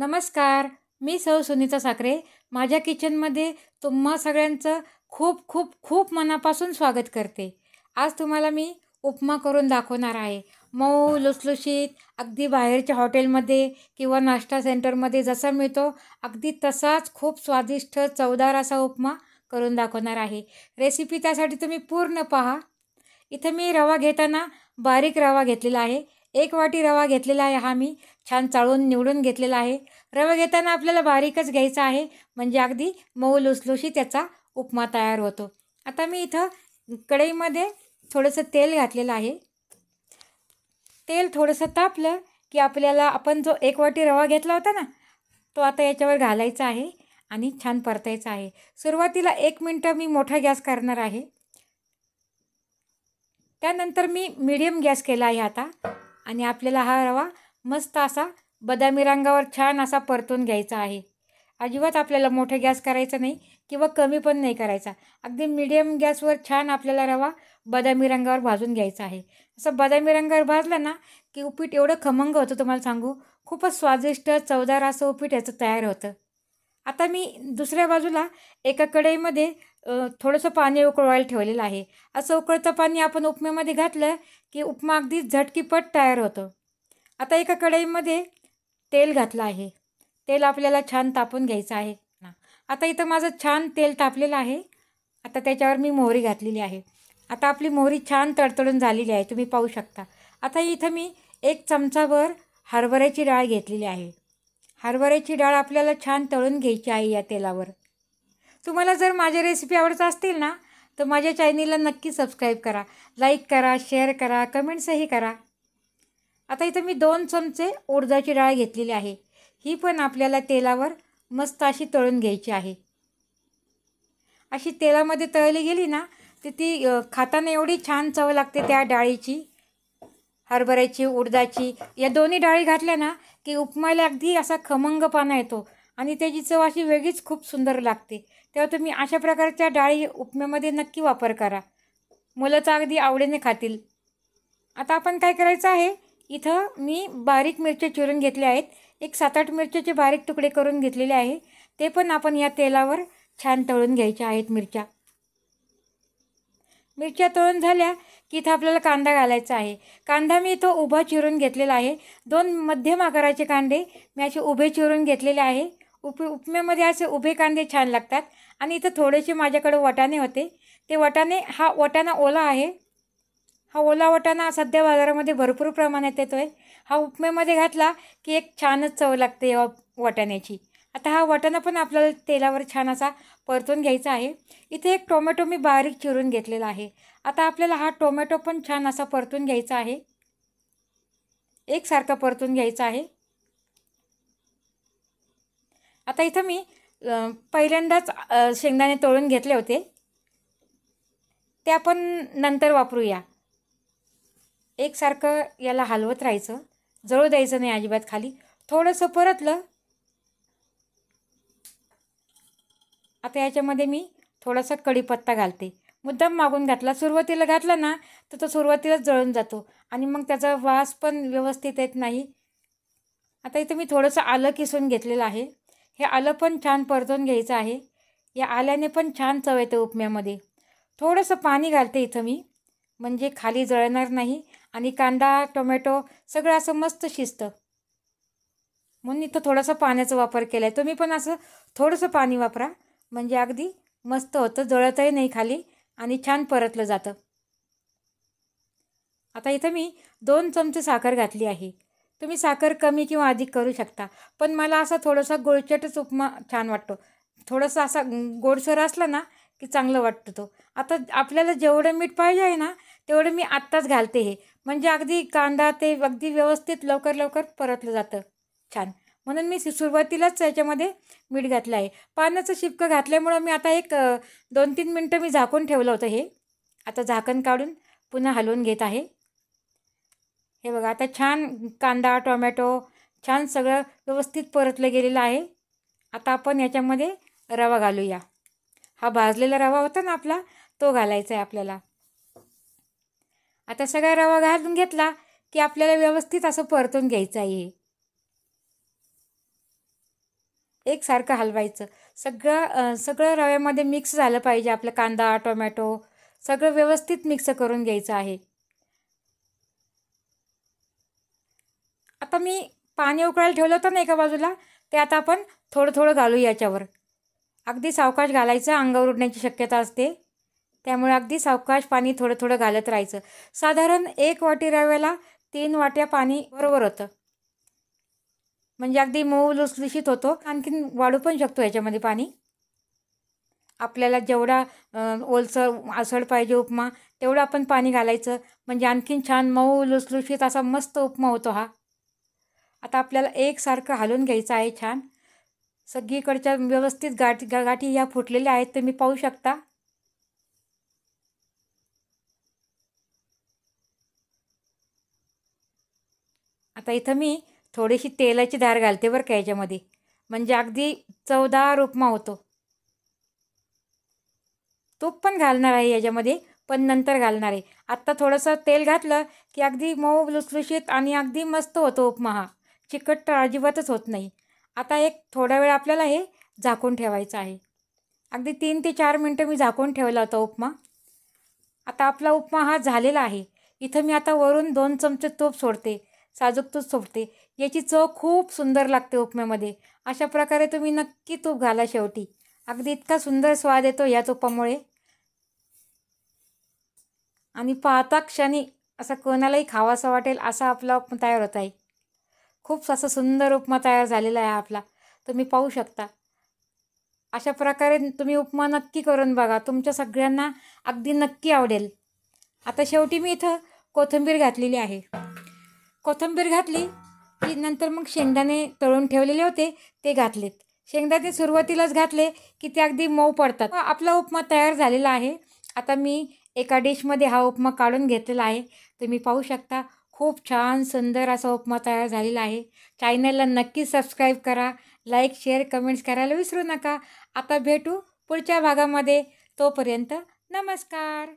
नमस्कार मी सौ सुनीता साखरे माझ्या किचनमध्ये तुम्हा सगळ्यांचं खूप खूप खूप मनापासून स्वागत करते आज तुम्हाला मी उपमा करून दाखवणार आहे मऊ लुसलुशीत अगदी बाहेरच्या हॉटेलमध्ये किंवा नाश्ता सेंटरमध्ये जसा मिळतो अगदी तसाच खूप स्वादिष्ट चवदार असा उपमा करून दाखवणार आहे रेसिपी त्यासाठी तुम्ही पूर्ण पहा इथं मी रवा घेताना बारीक रवा घेतलेला आहे एक वाटी रवा घेतलेला आहे हा मी छान चाळून निवडून घेतलेला आहे रवा घेताना आपल्याला बारीकच घ्यायचा आहे म्हणजे अगदी मऊ लुसलुशी त्याचा उपमा तयार होतो आता मी इथं कढईमध्ये थोडंसं तेल घातलेलं आहे तेल थोडंसं तापलं की आपल्याला आपण जो एक वाटी रवा घेतला होता ना तो आता याच्यावर घालायचा आहे आणि छान परतायचा आहे सुरुवातीला एक मिनटं मी मोठा गॅस करणार आहे त्यानंतर मी मिडियम गॅस केला आहे आता आणि आपल्याला हा रवा मस्त असा बदामी रंगावर छान असा परतून घ्यायचा आहे अजिबात आपल्याला मोठे गॅस करायचा नाही किंवा कमी पण नाही करायचा अगदी मिडियम गॅसवर छान आपल्याला रवा बदामी रंगावर भाजून घ्यायचा आहे असं बदामी रंगावर भाजलं ना की उपीट एवढं खमंग होतं तुम्हाला सांगू खूपच स्वादिष्ट चवदार असं उपीट याचं तयार होतं आता मी दुसऱ्या बाजूला एका कढईमध्ये थोडंसं पाणी उकळवायला ठेवलेलं आहे असं उकळतं पाणी आपण उपम्यामध्ये घातलं की उपमा अगदी झटकीपट तयार होतं आता एका कढईमध्ये तेल घातलं आहे तेल आपल्याला छान तापून घ्यायचं आहे आता इथं माझं छान तेल तापलेलं आहे आता त्याच्यावर मी मोहरी घातलेली आहे आता आपली मोहरी छान तडतडून झालेली आहे तुम्ही पाहू शकता आता इथं मी एक चमचाभर हरभऱ्याची डाळ घेतलेली आहे हरभऱ्याची डाळ आपल्याला छान तळून घ्यायची आहे या तेलावर तुम्हाला जर माझ्या रेसिपी आवडत असतील ना तर माझ्या चॅनलला नक्की सबस्क्राईब करा लाईक करा शेअर करा कमेंट्सही करा आता इथं मी दोन चमचे उडदाची डाळ घेतलेली आहे ही पण आपल्याला तेलावर मस्त अशी तळून घ्यायची आहे अशी तेलामध्ये तळली गेली ना तर ती खाताना एवढी छान चव लागते त्या डाळीची हरभऱ्याची उडदाची या दोन्ही डाळी घातल्या ना की उपमाला अगदी असा खमंगपणा येतो आणि त्याची चव अशी वेगळीच खूप सुंदर लागते तेव्हा तुम्ही अशा प्रकारच्या डाळी उपम्यामध्ये नक्की वापर करा मुलं तर अगदी आवडीने खातील आता आपण काय करायचं आहे इथं मी बारीक मिरच्या चिरून घेतल्या आहेत एक सात आठ मिरच्याचे बारीक तुकडे करून घेतलेले आहे ते पण आपण या तेलावर छान तळून घ्यायच्या आहेत मिरच्या मिरच्या तळून झाल्या की इथं आपल्याला कांदा घालायचा आहे कांदा मी इथं उभा चिरून घेतलेला आहे दोन मध्यम आकाराचे कांदे मी असे उभे चिरून घेतलेले आहे उप उपमेमध्ये असे उभे कांदे छान लागतात आणि इथं थोडेसे माझ्याकडे वटाणे होते ते वटाणे हा वटाणा ओला आहे हा ओला वटाणा सध्या बाजारामध्ये भरपूर प्रमाणात येतो आहे हा उपमेमध्ये घातला की एक छानच चव लागते या वाटाण्याची आता हा वटाणा पण आपल्याला तेलावर छान असा परतून घ्यायचा आहे इथे एक टोमॅटो मी बारीक चिरून घेतलेला आहे आता आपल्याला हा टोमॅटो पण छान असा परतून घ्यायचा आहे एकसारखा परतून घ्यायचा आहे आता इथं मी पहिल्यांदाच शेंगदाणे तळून घेतले होते ते आपण नंतर वापरूया एकसारखं याला हलवत राहायचं जळू द्यायचं नाही अजिबात खाली थोडंसं परतलं आता याच्यामध्ये मी थोडासा कढीपत्ता घालते मुद्दाम मागून घातला सुरुवातीला घातला ना तर तो सुरुवातीलाच जळून जातो आणि मग त्याचा वास पण व्यवस्थित येत नाही आता इथं मी थोडंसं आलं किसून घेतलेलं आहे हे आलं पण छान परतून घ्यायचं आहे या आल्याने पण छान चव येते उपम्यामध्ये थोडंसं पाणी घालते इथं मी म्हणजे खाली जळणार नाही आणि कांदा टोमॅटो सगळं असं मस्त शिजतं म्हणून इथं थोडंसं पाण्याचा वापर केला आहे तुम्ही पण असं थोडंसं पाणी वापरा म्हणजे अगदी मस्त होतं जळतही नाही खाली आणि छान परतलं जातं आता इथं मी दोन चमचे साखर घातली आहे तुम्ही साखर कमी किंवा अधिक करू शकता पण मला असा थोडासा गोळचटच उपमा छान वाटतो थोडंसं असा गोडसर असला ना की चांगलं वाटतं तो आता आपल्याला जेवढं मीठ पाहिजे आहे ना तेवढं मी आत्ताच घालते हे म्हणजे अगदी कांदा ते अगदी व्यवस्थित लवकर लवकर परतलं जातं छान म्हणून मी सुरुवातीलाच याच्यामध्ये मीठ घातलं आहे पानाचं शिपकं घातल्यामुळं मी आता एक दोन तीन मिनटं मी झाकून ठेवलं होतं हे आता झाकण काढून पुन्हा हलवून घेत आहे हे बघा आता छान कांदा टोमॅटो छान सगळं व्यवस्थित परतलं गेलेलं आहे आता आपण याच्यामध्ये रवा घालूया हा भाजलेला रवा होता ना आपला तो घालायचा आहे आपल्याला आता सगळा रवा घालून घेतला की आपल्याला व्यवस्थित असं परतून घ्यायचं आहे एकसारखं हलवायचं सगळं सगळं रव्यामध्ये मिक्स झालं पाहिजे आपलं कांदा टोमॅटो सगळं व्यवस्थित मिक्स करून घ्यायचं आहे आता मी पाणी उकळायला ठेवलं होतं ना एका बाजूला ते आता आपण थोडं थोडं घालू याच्यावर अगदी सावकाश घालायचं अंगावर उडण्याची शक्यता असते त्यामुळे अगदी सावकाश पाणी थोडं थोडं घालत राहायचं साधारण एक वाटी रव्याला तीन वाट्या पाणी बरोबर होतं म्हणजे अगदी मऊ लुसलुशीत होतो आणखीन वाढू पण शकतो याच्यामध्ये पाणी आपल्याला जेवढा ओलसर आसळ पाहिजे उपमा तेवढं आपण पाणी घालायचं म्हणजे आणखीन छान मऊ लुसलुशीत असा मस्त उपमा होतो हा आता आपल्याला एकसारखं हलवून घ्यायचं आहे छान सगळीकडच्या व्यवस्थित गाठी गाठी ह्या फुटलेल्या आहेत तुम्ही पाहू शकता आता इथं मी थोडीशी तेलाची धार घालते बरं का याच्यामध्ये म्हणजे अगदी चवदार उपमा होतो तूप पण घालणार आहे याच्यामध्ये पण नंतर घालणार आहे आत्ता थोडंसं तेल घातलं की अगदी मऊ लुसलुशीत आणि अगदी मस्त होतो उपमा हा चिकट तर अजिबातच होत नाही आता एक थोडा वेळ आपल्याला हे झाकून ठेवायचं आहे अगदी तीन ते चार मिनटं मी झाकून ठेवला होता उपमा आता आपला उपमा हा झालेला आहे इथं मी आता वरून दोन चमचे तूप सोडते साजूक तूप सोडते याची चव खूप सुंदर लागते उपम्यामध्ये अशा प्रकारे तुम्ही नक्की तूप घाला शेवटी अगदी इतका सुंदर स्वाद येतो या तुपामुळे आणि पाहता क्षणी असं कोणालाही खावासा वाटेल असा आपला तयार होत आहे खूप असं सुंदर उपमा तयार झालेला आहे आपला तुम्ही पाहू शकता अशा प्रकारे तुम्ही उपमा नक्की करून बघा तुमच्या सगळ्यांना अगदी नक्की आवडेल आता शेवटी मी इथं कोथिंबीर घातलेली आहे कोथिंबीर घातली की नंतर मग शेंगदाणे तळून ठेवलेले होते ते घातलेत शेंगदाणे सुरुवातीलाच घातले की ते अगदी मऊ पडतात आपला उपमा तयार झालेला आहे आता मी एका डिशमध्ये हा उपमा काढून घेतलेला आहे तुम्ही पाहू शकता खूप छान सुंदर असा उपमा तयार झालेला आहे चॅनलला नक्की सबस्क्राईब करा लाईक शेअर कमेंट्स करायला विसरू नका आता भेटू पुढच्या भागामध्ये तोपर्यंत नमस्कार